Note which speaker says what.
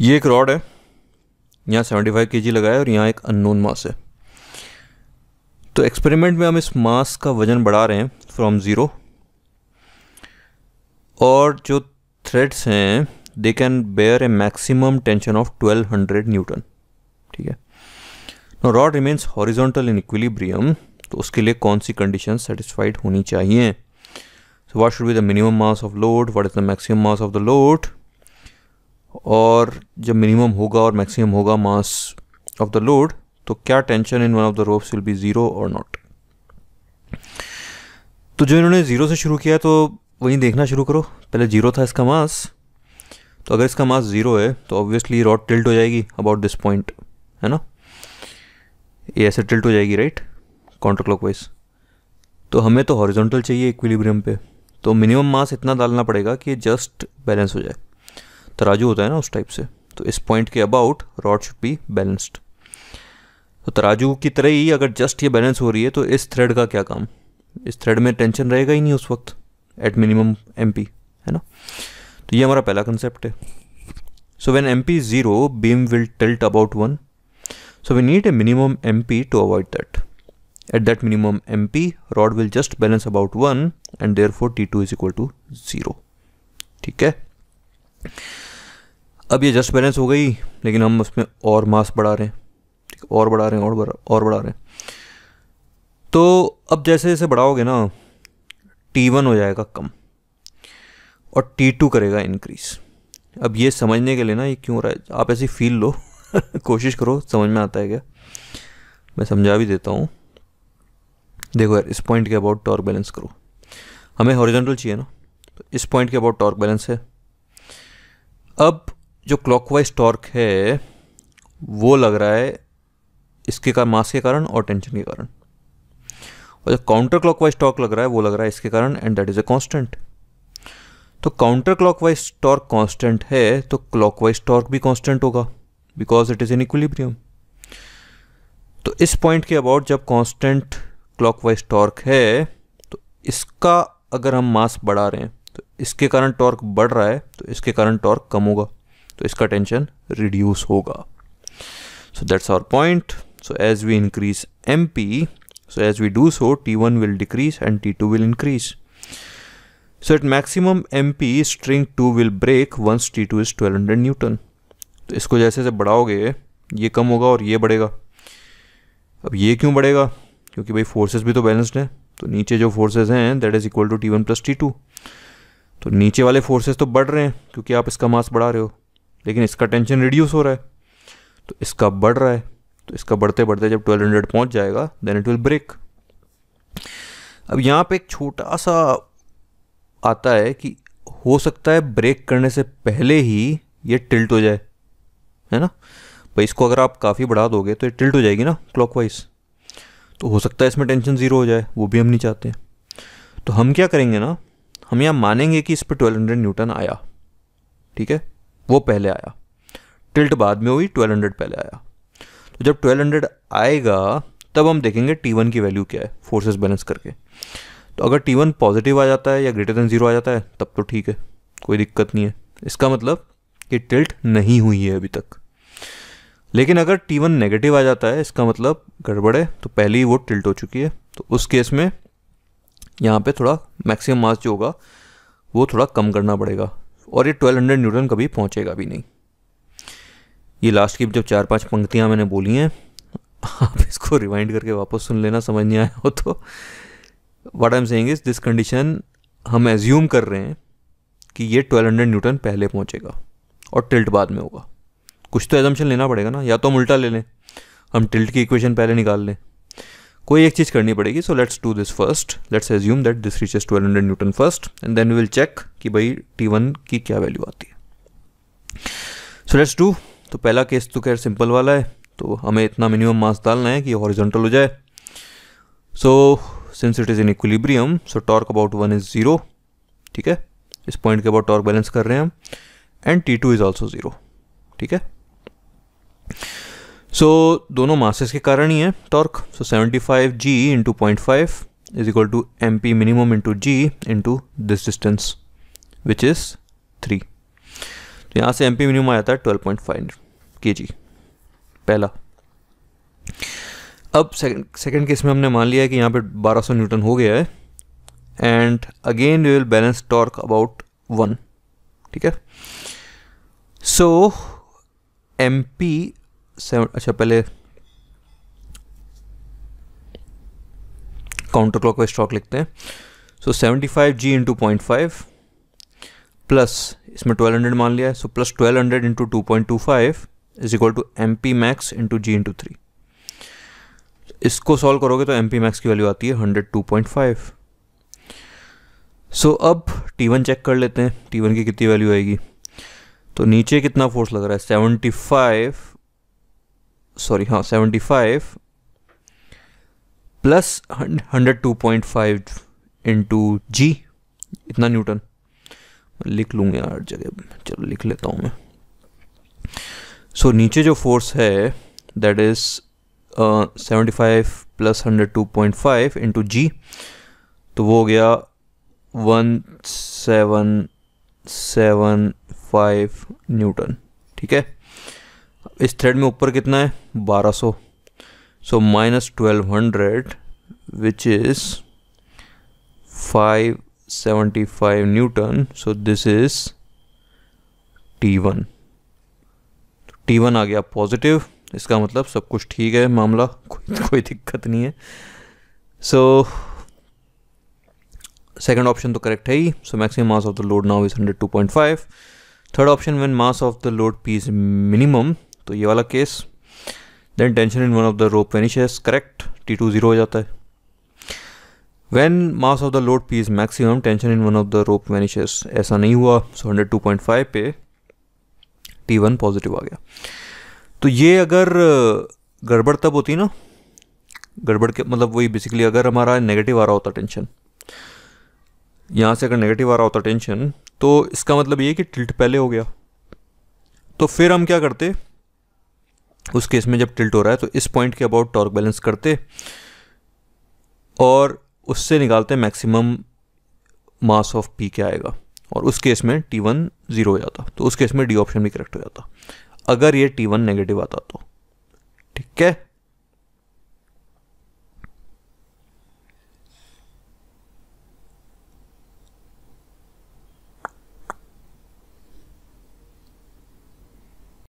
Speaker 1: ये एक रॉड है यहाँ सेवेंटी फाइव के जी लगा है और यहाँ एक अननोन मास है तो एक्सपेरिमेंट में हम इस मास का वज़न बढ़ा रहे हैं फ्रॉम ज़ीरो और जो थ्रेड्स हैं they can bear a maximum tension of 1200 newton ठीक है rod remains horizontal in equilibrium तो उसके लिए कौन सी कंडीशन सेटिस्फाइड होनी चाहिए so what should be the minimum mass of load what is the maximum mass of the load और जब मिनिमम होगा और मैक्सिमम होगा मास ऑफ द लोड तो क्या tension in one of the ropes will be zero और not तो जो इन्होंने ज़ीरो से शुरू किया तो वहीं देखना शुरू करो पहले ज़ीरो था इसका मास तो अगर इसका मास ज़ीरो है तो ऑब्वियसली रॉड टिल्ट हो जाएगी अबाउट दिस पॉइंट है ना ये ऐसे टिल्ट हो जाएगी राइट काउंटर क्लॉक तो हमें तो हॉरिजॉन्टल चाहिए इक्विलिब्रियम पे तो मिनिमम मास इतना डालना पड़ेगा कि जस्ट बैलेंस हो जाए तराजू होता है ना उस टाइप से तो इस पॉइंट के about rod should be balanced तो तराजू की तरह ही अगर जस्ट ये बैलेंस हो रही है तो इस थ्रेड का क्या काम इस थ्रेड में टेंशन रहेगा ही नहीं उस वक्त एट मिनिमम एम है ना तो ये हमारा पहला कंसेप्ट है so when M P zero beam will tilt about one so we need a minimum M P to avoid that at that minimum M P rod will just balance about one and therefore T two is equal to zero ठीक है अब ये just balance हो गई लेकिन हम उसमें और मास बढ़ा रहे हैं ठीक और बढ़ा रहे हैं और बढ़ा और बढ़ा रहे हैं तो अब जैसे जैसे बढ़ाओगे ना टी वन हो जाएगा कम और टी टू करेगा इंक्रीज अब ये समझने के लिए ना ये क्यों रहा है आप ऐसी फील लो कोशिश करो समझ में आता है क्या मैं समझा भी देता हूँ देखो यार इस पॉइंट के अबाउट टॉर्क बैलेंस करो हमें हॉरिजेंटल चाहिए ना तो इस पॉइंट के अबाउट टॉर्क बैलेंस है अब जो क्लॉकवाइज टॉर्क है वो लग रहा है इसके का मास के कारण और टेंशन के कारण और जो काउंटर क्लॉकवाइज टॉर्क लग रहा है वो लग रहा है इसके कारण and that is a constant तो काउंटर क्लॉकवाइज टॉर्क कांस्टेंट है तो क्लॉकवाइज टॉर्क भी कांस्टेंट होगा because it is in equilibrium तो इस पॉइंट के अबाउट जब कांस्टेंट क्लॉकवाइज टॉर्क है तो इसका अगर हम मास बढ़ा रहे हैं इसके कारण टॉर्क बढ़ रहा है तो इसके कारण टॉर्क कम होगा तो इसका टेंशन रिड्यूस होगा so so that's our point as we increase M P so as we do so T one will decrease and T two will increase so at maximum M P string two will break once T two is twelve hundred newton तो इसको जैसे जैसे बढ़ाओगे ये कम होगा और ये बढ़ेगा अब ये क्यों बढ़ेगा क्योंकि भाई फोर्सेस भी तो बैलेंस्ड हैं तो नीचे जो फोर्सेस हैं that is equal to T one plus T two तो नीचे वाले फोर्सेस तो बढ़ रहे हैं क्योंकि आप इसका मास बढ़ा रहे हो लेकिन इसका टेंशन रिड्यूस हो रहा है तो इसका बढ़ रहा है तो इसका बढ़ते बढ़ते जब 1200 पहुंच जाएगा देन इट विल ब्रेक अब यहाँ पे एक छोटा सा आता है कि हो सकता है ब्रेक करने से पहले ही ये टिल्ट हो जाए है ना भाई इसको अगर आप काफ़ी बढ़ा दोगे तो ये टिल्ट हो जाएगी ना क्लॉकवाइज तो हो सकता है इसमें टेंशन ज़ीरो हो जाए वो भी हम नहीं चाहते तो हम क्या करेंगे ना हम यहाँ मानेंगे कि इस पर ट्वेल्व हंड्रेड न्यूटन आया ठीक है वो पहले आया टिल्ट बाद में हुई हंड्रेड पहले आया तो जब ट्वेल्व हंड्रेड आएगा तब हम देखेंगे वन की वैल्यू क्या है फोर्सेस बैलेंस करके तो अगर वन पॉजिटिव आ जाता है या ग्रेटर देन जीरो आ जाता है तब तो ठीक है कोई दिक्कत नहीं है इसका मतलब कि टिल्ट नहीं हुई है अभी तक लेकिन अगर वन नेगेटिव आ जाता है इसका मतलब गड़बड़ है तो पहले ही वो टिल्ट हो चुकी है तो उस केस में यहाँ पे थोड़ा मैक्सिमम मास जो होगा वो थोड़ा कम करना पड़ेगा और ये 1200 न्यूटन कभी पहुँचेगा भी नहीं ये लास्ट की जब चार पांच पंक्तियाँ मैंने बोली हैं आप इसको रिवाइंड करके वापस सुन लेना समझ नहीं आया हो तो what I am saying is this condition हम एज्यूम कर रहे हैं कि ये 1200 न्यूटन पहले पहुँचेगा और टिल्ट बाद में होगा कुछ तो एजम्पन लेना पड़ेगा ना या तो हम उल्टा ले लें हम टिल्ट की इक्वेशन पहले निकाल लें कोई एक चीज़ करनी पड़ेगी so let's do this first let's assume that this reaches 1200 newton first and then will check कि भाई वन की क्या वैल्यू आती है सो लेट्स डू तो पहला केस तो खैर सिंपल वाला है तो हमें इतना मिनिमम मास डालना है कि हॉरिजॉन्टल हो जाए so since it is in equilibrium so torque about one is zero ठीक है इस पॉइंट के अबाउट टॉर्क बैलेंस कर रहे हैं हम and T two is also zero ठीक है सो so, दोनों मासेस के कारण ही है torque so seventy five G into point five is equal to M P minimum into G into this distance which is three तो यहाँ से एम पी मिनिमम आया था है ट्वेल्व पॉइंट फाइव के जी पहला अब सेकेंड सेकेंड केस में हमने मान लिया है कि यहाँ पे सौ न्यूटन हो गया है and again we will balance torque about one ठीक है सो एम पी सेवन अच्छा पहले काउंटर क्लॉक का स्टॉक लिखते हैं so seventy five G into point five plus इसमें ट्वेल्व हंड्रेड मान लिया है so plus twelve hundred into two point two five is equal to M P max into G into three इसको solve करोगे तो एम पी मैक्स की value आती है hundred two point five so अब टी वन चेक कर लेते हैं टी वन की कितनी वैल्यू आएगी तो नीचे कितना फोर्स लग रहा है सेवेंटी फाइव सॉरी हाँ seventy five plus hundred two point five into G इतना न्यूटन लिख लूँगा यार जगह चलो लिख लेता हूँ मैं सो so, नीचे जो फोर्स है that is seventy five plus hundred two point five into G तो वो हो गया one seven seven five newton ठीक है इस थ्रेड में ऊपर कितना है 1200 so minus twelve hundred which is 575 this is T one T1. T1 आ गया पॉजिटिव इसका मतलब सब कुछ ठीक है मामला कोई कोई दिक्कत नहीं है सो सेकंड ऑप्शन तो करेक्ट है ही so maximum mass of the load now is 102.5 third option when mass of the load P is minimum तो ये वाला case then tension in one of the rope vanishes correct T two zero हो जाता है when mass of the load P is maximum tension in one of the rope vanishes ऐसा नहीं हुआ so hundred two point five पे T one positive आ गया तो ये अगर गड़बड़ तब होती ना गड़बड़ के मतलब वही बेसिकली अगर हमारा नेगेटिव आ रहा होता टेंशन यहाँ से अगर नेगेटिव आ रहा होता टेंशन तो इसका मतलब ये कि टिल्ट पहले हो गया तो फिर हम क्या करते उस केस में जब टिल्ट हो रहा है तो इस पॉइंट के अबाउट टॉर्क बैलेंस करते और उससे निकालते मैक्सिमम मास ऑफ पी क्या आएगा और उस केस में टी वन ज़ीरो हो जाता तो उस केस में डी ऑप्शन भी करेक्ट हो जाता अगर ये टी वन नेगेटिव आता तो ठीक है